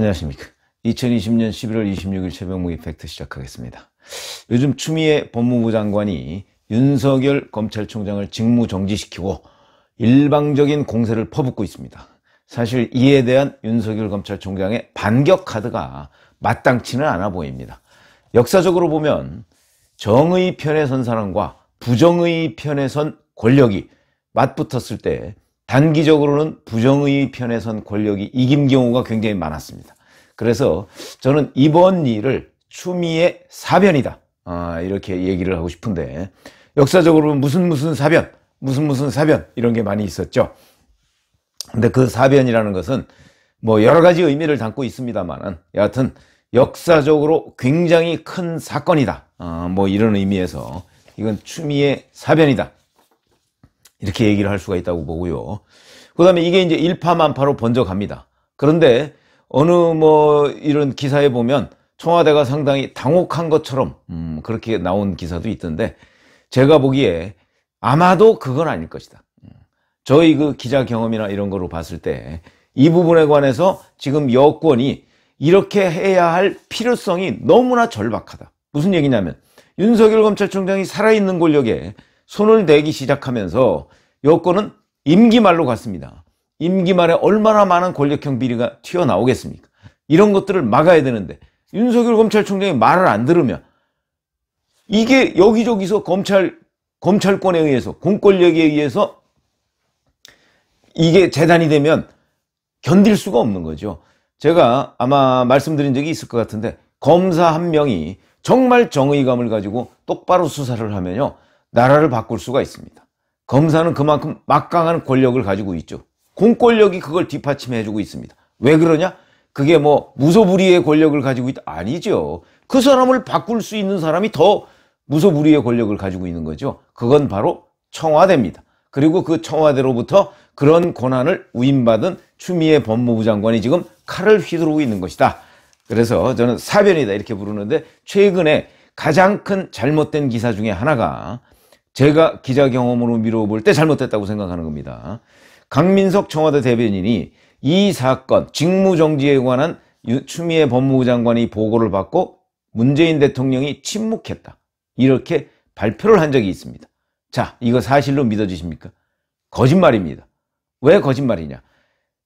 안녕하십니까. 2020년 11월 26일 새벽 무이 팩트 시작하겠습니다. 요즘 추미애 법무부 장관이 윤석열 검찰총장을 직무 정지시키고 일방적인 공세를 퍼붓고 있습니다. 사실 이에 대한 윤석열 검찰총장의 반격 카드가 마땅치는 않아 보입니다. 역사적으로 보면 정의 편에 선 사람과 부정의 편에 선 권력이 맞붙었을 때 단기적으로는 부정의 편에선 권력이 이긴 경우가 굉장히 많았습니다. 그래서 저는 이번 일을 추미애 사변이다. 아, 이렇게 얘기를 하고 싶은데 역사적으로 는 무슨 무슨 사변, 무슨 무슨 사변 이런 게 많이 있었죠. 근데 그 사변이라는 것은 뭐 여러 가지 의미를 담고 있습니다만은 여하튼 역사적으로 굉장히 큰 사건이다. 아, 뭐 이런 의미에서 이건 추미애 사변이다. 이렇게 얘기를 할 수가 있다고 보고요. 그 다음에 이게 이제 일파만파로 번져갑니다. 그런데 어느 뭐 이런 기사에 보면 청와대가 상당히 당혹한 것처럼 음 그렇게 나온 기사도 있던데 제가 보기에 아마도 그건 아닐 것이다. 음, 저희 그 기자 경험이나 이런 거로 봤을 때 이 부분에 관해서 지금 여권이 이렇게 해야 할 필요성이 너무나 절박하다. 무슨 얘기냐면 윤석열 검찰총장이 살아있는 권력에 손을 대기 시작하면서 여권은 임기 말로 갔습니다. 임기 말에 얼마나 많은 권력형 비리가 튀어나오겠습니까? 이런 것들을 막아야 되는데 윤석열 검찰총장이 말을 안 들으면 이게 여기저기서 검찰 검찰권에 의해서 공권력에 의해서 이게 재단이 되면 견딜 수가 없는 거죠. 제가 아마 말씀드린 적이 있을 것 같은데 검사 한 명이 정말 정의감을 가지고 똑바로 수사를 하면요. 나라를 바꿀 수가 있습니다. 검사는 그만큼 막강한 권력을 가지고 있죠. 공권력이 그걸 뒷받침해주고 있습니다. 왜 그러냐? 그게 뭐 무소불위의 권력을 가지고 있다? 아니죠. 그 사람을 바꿀 수 있는 사람이 더 무소불위의 권력을 가지고 있는 거죠. 그건 바로 청와대입니다. 그리고 그 청와대로부터 그런 권한을 위임받은 추미애 법무부 장관이 지금 칼을 휘두르고 있는 것이다. 그래서 저는 사변이다 이렇게 부르는데 최근에 가장 큰 잘못된 기사 중에 하나가 제가 기자 경험으로 미루어 볼 때 잘못됐다고 생각하는 겁니다. 강민석 청와대 대변인이 이 사건 직무정지에 관한 추미애 법무부 장관이 보고를 받고 문재인 대통령이 침묵했다. 이렇게 발표를 한 적이 있습니다. 자, 이거 사실로 믿어지십니까? 거짓말입니다. 왜 거짓말이냐?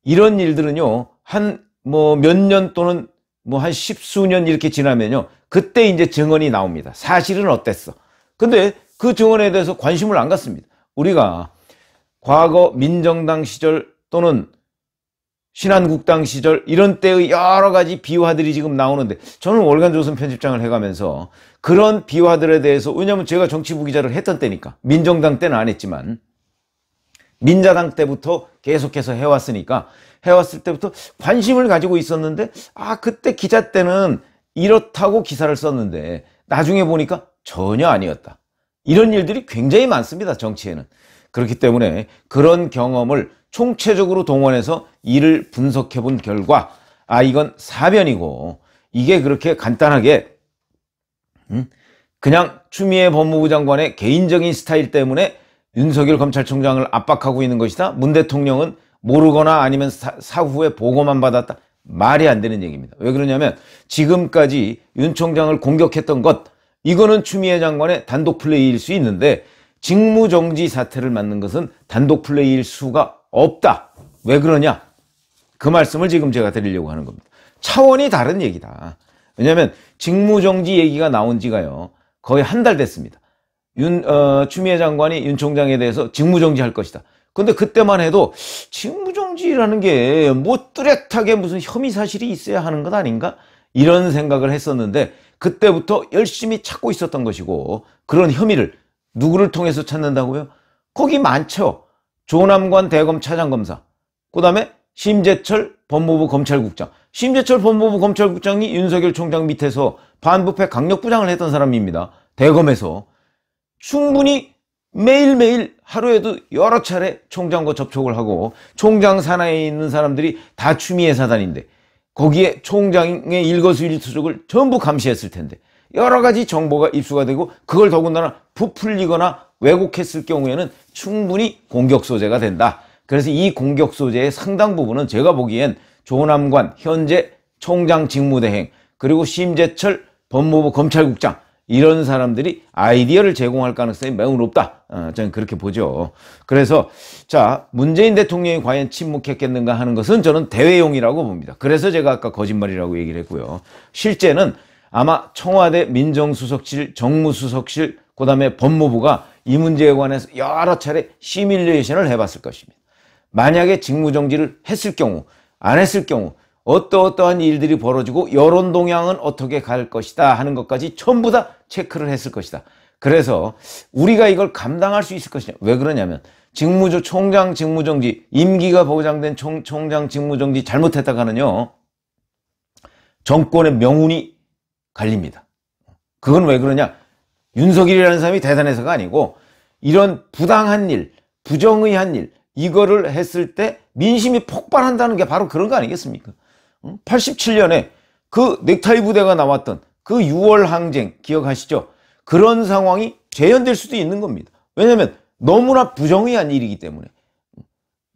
이런 일들은요, 한 뭐 몇 년 또는 뭐 한 십수년 이렇게 지나면요, 그때 이제 증언이 나옵니다. 사실은 어땠어? 근데 그 증언에 대해서 관심을 안 갖습니다. 우리가 과거 민정당 시절 또는 신한국당 시절 이런 때의 여러 가지 비화들이 지금 나오는데 저는 월간조선 편집장을 해가면서 그런 비화들에 대해서 왜냐하면 제가 정치부 기자를 했던 때니까 민정당 때는 안 했지만 민자당 때부터 계속해서 해왔으니까 해왔을 때부터 관심을 가지고 있었는데 아 그때 기자 때는 이렇다고 기사를 썼는데 나중에 보니까 전혀 아니었다. 이런 일들이 굉장히 많습니다. 정치에는. 그렇기 때문에 그런 경험을 총체적으로 동원해서 이를 분석해 본 결과 아 이건 사변이고 이게 그렇게 간단하게 음? 그냥 추미애 법무부 장관의 개인적인 스타일 때문에 윤석열 검찰총장을 압박하고 있는 것이다. 문 대통령은 모르거나 아니면 사후에 보고만 받았다. 말이 안 되는 얘기입니다. 왜 그러냐면 지금까지 윤 총장을 공격했던 것 이거는 추미애 장관의 단독 플레이일 수 있는데 직무정지 사태를 맞는 것은 단독 플레이일 수가 없다. 왜 그러냐? 그 말씀을 지금 제가 드리려고 하는 겁니다. 차원이 다른 얘기다. 왜냐하면 직무정지 얘기가 나온 지가요. 거의 한 달 됐습니다. 윤, 어, 추미애 장관이 윤 총장에 대해서 직무정지할 것이다. 근데 그때만 해도 직무정지라는 게뭐 뚜렷하게 무슨 혐의 사실이 있어야 하는 것 아닌가? 이런 생각을 했었는데 그때부터 열심히 찾고 있었던 것이고 그런 혐의를 누구를 통해서 찾는다고요? 거기 많죠. 조남관 대검 차장검사, 그 다음에 심재철 법무부 검찰국장. 심재철 법무부 검찰국장이 윤석열 총장 밑에서 반부패 강력부장을 했던 사람입니다. 대검에서. 충분히 매일매일 하루에도 여러 차례 총장과 접촉을 하고 총장 산하에 있는 사람들이 다 추미애 사단인데 거기에 총장의 일거수일투족을 전부 감시했을 텐데 여러 가지 정보가 입수가 되고 그걸 더군다나 부풀리거나 왜곡했을 경우에는 충분히 공격 소재가 된다. 그래서 이 공격 소재의 상당 부분은 제가 보기엔 조남관 현재 총장 직무대행 그리고 심재철 법무부 검찰국장 이런 사람들이 아이디어를 제공할 가능성이 매우 높다. 어, 저는 그렇게 보죠. 그래서 자 문재인 대통령이 과연 침묵했겠는가 하는 것은 저는 대외용이라고 봅니다. 그래서 제가 아까 거짓말이라고 얘기를 했고요. 실제는 아마 청와대 민정수석실, 정무수석실, 그 다음에 법무부가 이 문제에 관해서 여러 차례 시뮬레이션을 해봤을 것입니다. 만약에 직무정지를 했을 경우, 안 했을 경우 어떠어떠한 일들이 벌어지고 여론 동향은 어떻게 갈 것이다 하는 것까지 전부 다 체크를 했을 것이다. 그래서 우리가 이걸 감당할 수 있을 것이냐. 왜 그러냐면 직무조 총장 직무정지 임기가 보장된 총, 총장 직무정지 잘못했다가는요. 정권의 명운이 갈립니다. 그건 왜 그러냐. 윤석일이라는 사람이 대단해서가 아니고 이런 부당한 일, 부정의한 일 이거를 했을 때 민심이 폭발한다는 게 바로 그런 거 아니겠습니까? 87년에 그 넥타이 부대가 나왔던 그 6월 항쟁 기억하시죠? 그런 상황이 재현될 수도 있는 겁니다. 왜냐하면 너무나 부정의한 일이기 때문에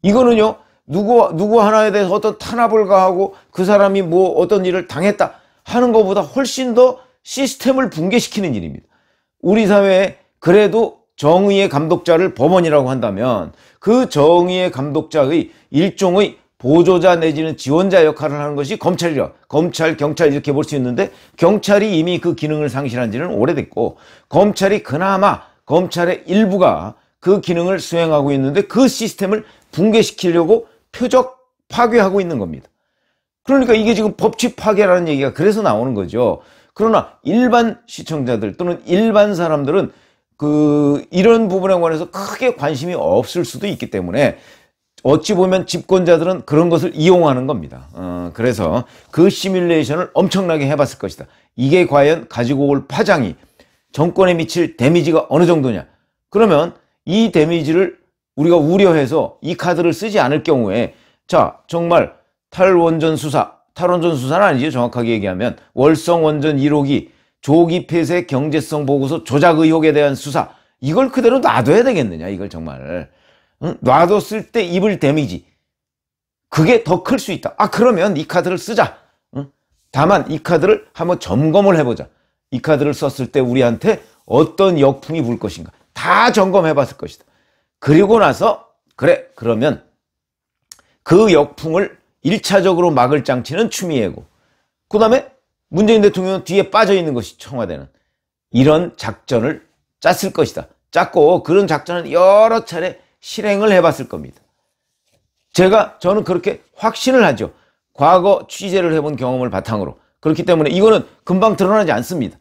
이거는요 누구 누구 하나에 대해서 어떤 탄압을 가하고 그 사람이 뭐 어떤 일을 당했다 하는 것보다 훨씬 더 시스템을 붕괴시키는 일입니다. 우리 사회에 그래도 정의의 감독자를 법원이라고 한다면 그 정의의 감독자의 일종의 보조자 내지는 지원자 역할을 하는 것이 검찰이라 검찰, 경찰 이렇게 볼 수 있는데 경찰이 이미 그 기능을 상실한 지는 오래됐고 검찰이 그나마 검찰의 일부가 그 기능을 수행하고 있는데 그 시스템을 붕괴시키려고 표적 파괴하고 있는 겁니다. 그러니까 이게 지금 법치 파괴라는 얘기가 그래서 나오는 거죠. 그러나 일반 시청자들 또는 일반 사람들은 그 이런 부분에 관해서 크게 관심이 없을 수도 있기 때문에 어찌 보면 집권자들은 그런 것을 이용하는 겁니다. 어, 그래서 그 시뮬레이션을 엄청나게 해봤을 것이다. 이게 과연 가지고 올 파장이 정권에 미칠 데미지가 어느 정도냐. 그러면 이 데미지를 우리가 우려해서 이 카드를 쓰지 않을 경우에 자 정말 탈원전 수사, 탈원전 수사는 아니죠. 정확하게 얘기하면 월성원전 1호기, 조기 폐쇄 경제성 보고서 조작 의혹에 대한 수사 이걸 그대로 놔둬야 되겠느냐 이걸 정말 응? 놔뒀을 때 입을 데미지 그게 더 클 수 있다. 아 그러면 이 카드를 쓰자. 응? 다만 이 카드를 한번 점검을 해보자. 이 카드를 썼을 때 우리한테 어떤 역풍이 불 것인가 다 점검해 봤을 것이다. 그리고 나서 그래 그러면 그 역풍을 1차적으로 막을 장치는 추미애고 그 다음에 문재인 대통령은 뒤에 빠져있는 것이 청와대는 이런 작전을 짰을 것이다. 짰고 그런 작전은 여러 차례 실행을 해봤을 겁니다. 제가 저는 그렇게 확신을 하죠. 과거 취재를 해본 경험을 바탕으로 그렇기 때문에 이거는 금방 드러나지 않습니다.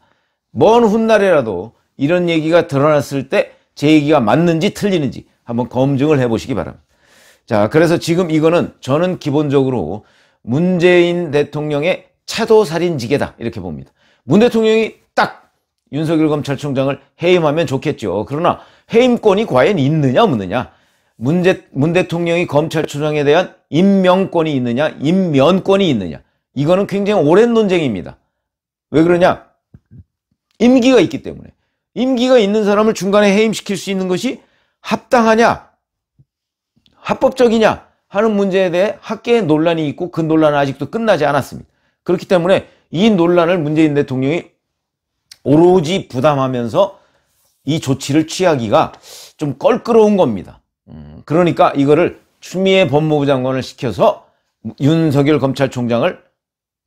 먼 훗날이라도 이런 얘기가 드러났을 때 제 얘기가 맞는지 틀리는지 한번 검증을 해보시기 바랍니다. 자, 그래서 지금 이거는 저는 기본적으로 문재인 대통령의 차도살인 지게다 이렇게 봅니다. 문 대통령이 딱 윤석열 검찰총장을 해임하면 좋겠죠. 그러나 해임권이 과연 있느냐 없느냐 문제, 문 대통령이 검찰총장에 대한 임명권이 있느냐 임면권이 있느냐 이거는 굉장히 오랜 논쟁입니다. 왜 그러냐 임기가 있기 때문에 임기가 있는 사람을 중간에 해임시킬 수 있는 것이 합당하냐 합법적이냐 하는 문제에 대해 학계의 논란이 있고 그 논란은 아직도 끝나지 않았습니다. 그렇기 때문에 이 논란을 문재인 대통령이 오로지 부담하면서 이 조치를 취하기가 좀 껄끄러운 겁니다. 음, 그러니까 이거를 추미애 법무부 장관을 시켜서 윤석열 검찰총장을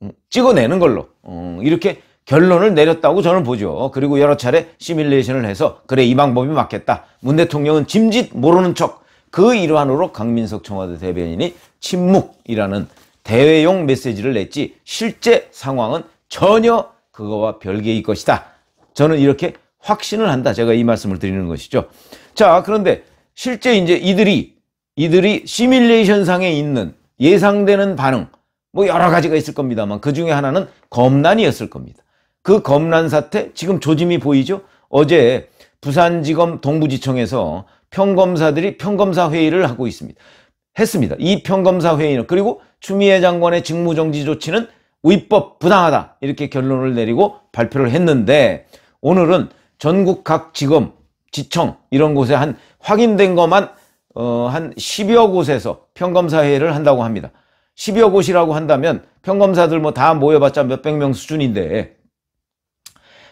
음, 찍어내는 걸로 음, 이렇게 결론을 내렸다고 저는 보죠. 그리고 여러 차례 시뮬레이션을 해서 그래 이 방법이 맞겠다. 문 대통령은 짐짓 모르는 척 그 일환으로 강민석 청와대 대변인이 침묵이라는 대외용 메시지를 냈지 실제 상황은 전혀 그거와 별개일 것이다. 저는 이렇게 확신을 한다. 제가 이 말씀을 드리는 것이죠. 자, 그런데 실제 이제 이들이 이들이 시뮬레이션상에 있는 예상되는 반응 뭐 여러 가지가 있을 겁니다만 그 중에 하나는 검란이었을 겁니다. 그검란 사태 지금 조짐이 보이죠? 어제 부산지검 동부지청에서 평검사들이 평검사 회의를 하고 있습니다. 했습니다. 이 평검사 회의는 그리고 추미애 장관의 직무정지 조치는 위법 부당하다 이렇게 결론을 내리고 발표를 했는데 오늘은 전국 각 지검, 지청 이런 곳에 한 확인된 것만 어, 한 10여 곳에서 평검사회를 의 한다고 합니다. 10여 곳이라고 한다면 평검사들 뭐 다 모여봤자 몇백 명 수준인데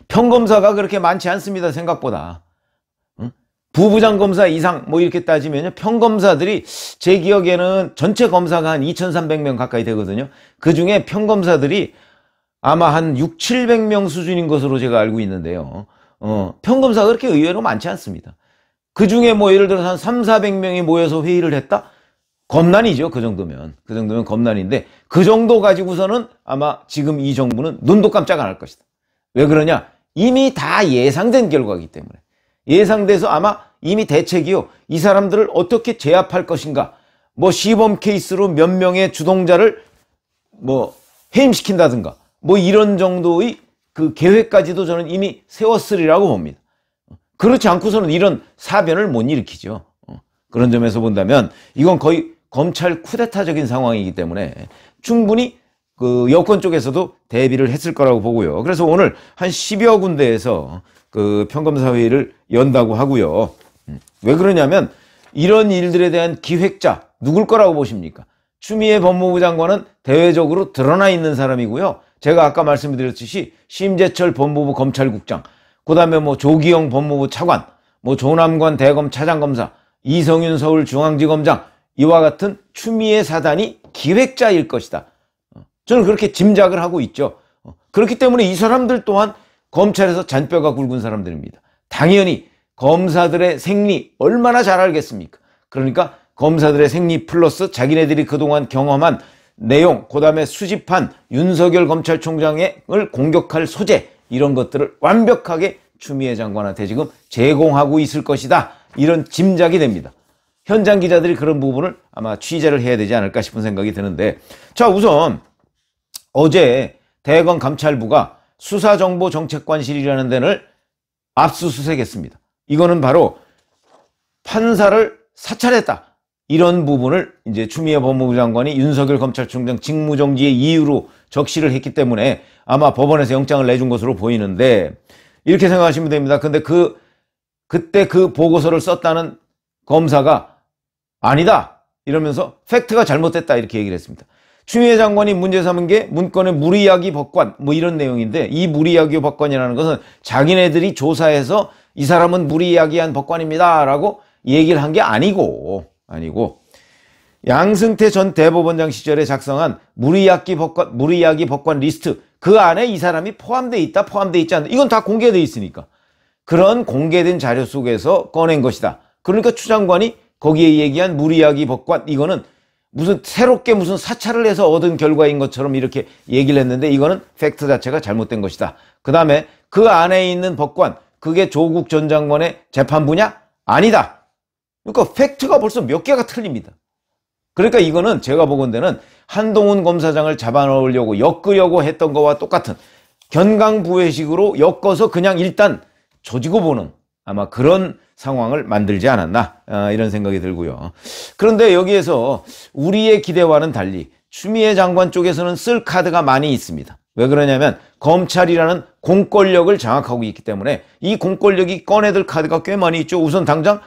평검사가 그렇게 많지 않습니다. 생각보다. 부부장검사 이상 뭐 이렇게 따지면요. 평검사들이 제 기억에는 전체 검사가 한 2,300명 가까이 되거든요. 그중에 평검사들이 아마 한 6, 700명 수준인 것으로 제가 알고 있는데요. 어, 평검사가 그렇게 의외로 많지 않습니다. 그 중에 뭐 예를 들어서 한 3, 400명이 모여서 회의를 했다? 겁난이죠. 그 정도면. 그 정도면 겁난인데 그 정도 가지고서는 아마 지금 이 정부는 눈도 깜짝 안 할 것이다. 왜 그러냐? 이미 다 예상된 결과이기 때문에. 예상돼서 아마 이미 대책이요. 이 사람들을 어떻게 제압할 것인가. 뭐 시범 케이스로 몇 명의 주동자를 뭐 해임시킨다든가 뭐 이런 정도의 그 계획까지도 저는 이미 세웠으리라고 봅니다. 그렇지 않고서는 이런 사변을 못 일으키죠. 어, 그런 점에서 본다면 이건 거의 검찰 쿠데타적인 상황이기 때문에 충분히 그 여권 쪽에서도 대비를 했을 거라고 보고요. 그래서 오늘 한 10여 군데에서 그 평검사 회의를 연다고 하고요. 음, 왜 그러냐면 이런 일들에 대한 기획자 누굴 거라고 보십니까? 추미애 법무부 장관은 대외적으로 드러나 있는 사람이고요. 제가 아까 말씀드렸듯이 심재철 법무부 검찰국장, 그 다음에 뭐 조기영 법무부 차관, 뭐 조남관 대검 차장검사, 이성윤 서울중앙지검장 이와 같은 추미애 사단이 기획자일 것이다. 저는 그렇게 짐작을 하고 있죠. 그렇기 때문에 이 사람들 또한 검찰에서 잔뼈가 굵은 사람들입니다. 당연히 검사들의 생리 얼마나 잘 알겠습니까? 그러니까 검사들의 생리 플러스 자기네들이 그동안 경험한 내용, 그 다음에 수집한 윤석열 검찰총장을 공격할 소재 이런 것들을 완벽하게 추미애 장관한테 지금 제공하고 있을 것이다. 이런 짐작이 됩니다. 현장 기자들이 그런 부분을 아마 취재를 해야 되지 않을까 싶은 생각이 드는데 자 우선 어제 대검 감찰부가 수사정보정책관실이라는 데를 압수수색했습니다. 이거는 바로 판사를 사찰했다. 이런 부분을 이제 추미애 법무부 장관이 윤석열 검찰총장 직무정지의 이유로 적시를 했기 때문에 아마 법원에서 영장을 내준 것으로 보이는데 이렇게 생각하시면 됩니다. 근데 그 그때 그 보고서를 썼다는 검사가 아니다 이러면서 팩트가 잘못됐다 이렇게 얘기를 했습니다. 추미애 장관이 문제 삼은 게 문건의 무리야기 법관 뭐 이런 내용인데 이 무리야기 법관이라는 것은 자기네들이 조사해서 이 사람은 무리야기한 법관입니다라고 얘기를 한 게 아니고 아니고 양승태 전 대법원장 시절에 작성한 무리야기 법관, 무리야기 법관 리스트 그 안에 이 사람이 포함돼 있다 포함돼 있지 않다 이건 다 공개돼 있으니까 그런 공개된 자료 속에서 꺼낸 것이다 그러니까 추 장관이 거기에 얘기한 무리야기 법관 이거는 무슨 새롭게 무슨 사찰을 해서 얻은 결과인 것처럼 이렇게 얘기를 했는데 이거는 팩트 자체가 잘못된 것이다 그 다음에 그 안에 있는 법관 그게 조국 전 장관의 재판부냐? 아니다 그러니까 팩트가 벌써 몇 개가 틀립니다. 그러니까 이거는 제가 보건대는 한동훈 검사장을 잡아넣으려고 엮으려고 했던 거와 똑같은 견강부회식으로 엮어서 그냥 일단 조지고 보는 아마 그런 상황을 만들지 않았나 어, 이런 생각이 들고요. 그런데 여기에서 우리의 기대와는 달리 추미애 장관 쪽에서는 쓸 카드가 많이 있습니다. 왜 그러냐면 검찰이라는 공권력을 장악하고 있기 때문에 이 공권력이 꺼내들 카드가 꽤 많이 있죠. 우선 당장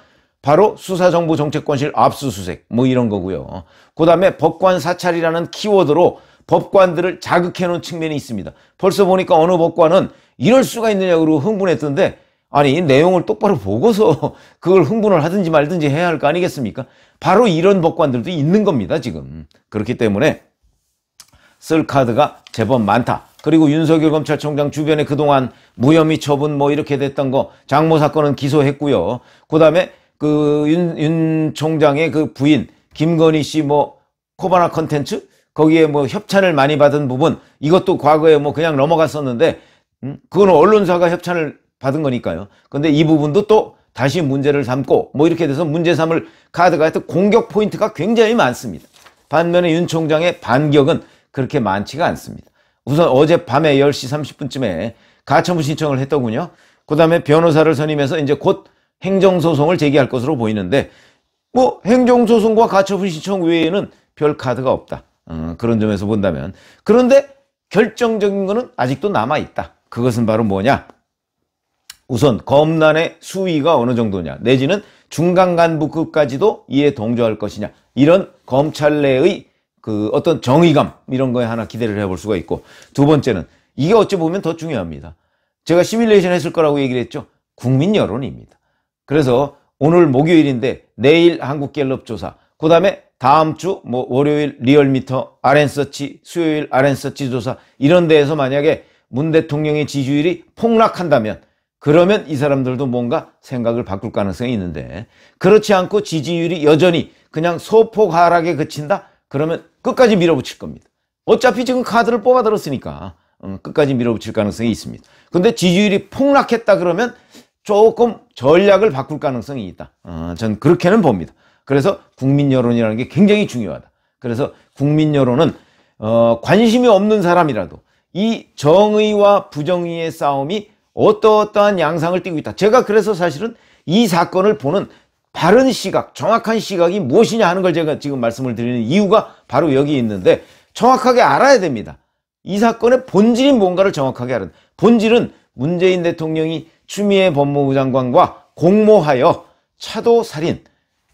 바로 수사정보 정책관실 압수수색 뭐 이런 거고요. 그 다음에 법관 사찰이라는 키워드로 법관들을 자극해놓은 측면이 있습니다. 벌써 보니까 어느 법관은 이럴 수가 있느냐고 흥분했던데 아니 내용을 똑바로 보고서 그걸 흥분을 하든지 말든지 해야 할 거 아니겠습니까? 바로 이런 법관들도 있는 겁니다 지금. 그렇기 때문에 쓸 카드가 제법 많다. 그리고 윤석열 검찰총장 주변에 그동안 무혐의 처분 뭐 이렇게 됐던 거 장모 사건은 기소했고요. 그 다음에 그윤 윤 총장의 그 부인 김건희 씨 뭐 코바나 컨텐츠 거기에 뭐 협찬을 많이 받은 부분 이것도 과거에 뭐 그냥 넘어갔었는데 음? 그거는 언론사가 협찬을 받은 거니까요. 근데 이 부분도 또 다시 문제를 삼고 뭐 이렇게 돼서 문제 삼을 카드가 하여튼 공격 포인트가 굉장히 많습니다. 반면에 윤 총장의 반격은 그렇게 많지가 않습니다. 우선 어젯밤에 10시 30분쯤에 가처분 신청을 했더군요. 그 다음에 변호사를 선임해서 이제 곧 행정소송을 제기할 것으로 보이는데 뭐 행정소송과 가처분 신청 외에는 별 카드가 없다. 어, 그런 점에서 본다면 그런데 결정적인 것은 아직도 남아있다. 그것은 바로 뭐냐? 우선 검란의 수위가 어느 정도냐 내지는 중간 간부급까지도 이에 동조할 것이냐 이런 검찰 내의 그 어떤 정의감 이런 거에 하나 기대를 해볼 수가 있고 두 번째는 이게 어찌 보면 더 중요합니다. 제가 시뮬레이션 했을 거라고 얘기를 했죠. 국민 여론입니다. 그래서 오늘 목요일인데 내일 한국갤럽 조사, 그 다음에 다음 주 뭐 월요일 리얼미터, 아랜서치, 수요일 아랜서치 조사 이런 데에서 만약에 문 대통령의 지지율이 폭락한다면 그러면 이 사람들도 뭔가 생각을 바꿀 가능성이 있는데 그렇지 않고 지지율이 여전히 그냥 소폭 하락에 그친다? 그러면 끝까지 밀어붙일 겁니다. 어차피 지금 카드를 뽑아들었으니까 음, 끝까지 밀어붙일 가능성이 있습니다. 근데 지지율이 폭락했다 그러면 조금 전략을 바꿀 가능성이 있다. 어, 전 그렇게는 봅니다. 그래서 국민 여론이라는 게 굉장히 중요하다. 그래서 국민 여론은 어, 관심이 없는 사람이라도 이 정의와 부정의의 싸움이 어떠어떠한 양상을 띠고 있다. 제가 그래서 사실은 이 사건을 보는 바른 시각, 정확한 시각이 무엇이냐 하는 걸 제가 지금 말씀을 드리는 이유가 바로 여기 있는데 정확하게 알아야 됩니다. 이 사건의 본질인 뭔가를 정확하게 알은 본질은 문재인 대통령이 추미애 법무부 장관과 공모하여 차도 살인,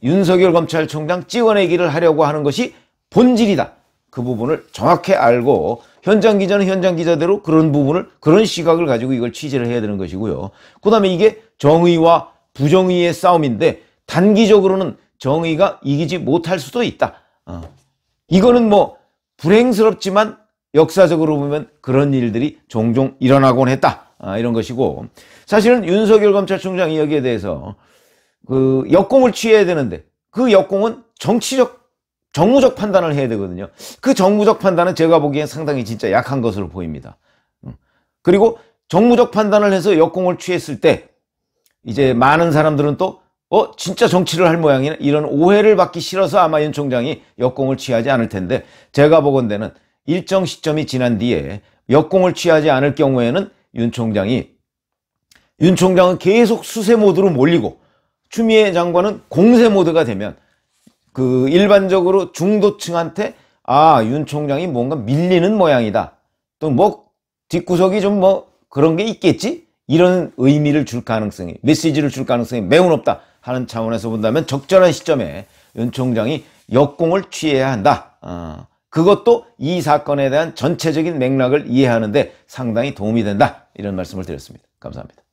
윤석열 검찰총장 찌워내기를 하려고 하는 것이 본질이다. 그 부분을 정확히 알고 현장 기자는 현장 기자대로 그런 부분을 그런 시각을 가지고 이걸 취재를 해야 되는 것이고요. 그 다음에 이게 정의와 부정의의 싸움인데 단기적으로는 정의가 이기지 못할 수도 있다. 어. 이거는 뭐 불행스럽지만 역사적으로 보면 그런 일들이 종종 일어나곤 했다. 아, 이런 것이고 사실은 윤석열 검찰총장 이야기에 대해서 그 역공을 취해야 되는데 그 역공은 정치적 정무적 판단을 해야 되거든요. 그 정무적 판단은 제가 보기엔 상당히 진짜 약한 것으로 보입니다. 음. 그리고 정무적 판단을 해서 역공을 취했을 때 이제 많은 사람들은 또 어, 진짜 정치를 할 모양이네. 이런 오해를 받기 싫어서 아마 윤 총장이 역공을 취하지 않을 텐데 제가 보건대는 일정 시점이 지난 뒤에 역공을 취하지 않을 경우에는 윤 총장이 윤 총장은 계속 수세 모드로 몰리고 추미애 장관은 공세 모드가 되면 그 일반적으로 중도층한테 아, 윤 총장이 뭔가 밀리는 모양이다. 또 뭐 뒷구석이 좀 뭐 그런 게 있겠지? 이런 의미를 줄 가능성이, 메시지를 줄 가능성이 매우 높다 하는 차원에서 본다면 적절한 시점에 윤 총장이 역공을 취해야 한다. 어, 그것도 이 사건에 대한 전체적인 맥락을 이해하는데 상당히 도움이 된다. 이런 말씀을 드렸습니다. 감사합니다.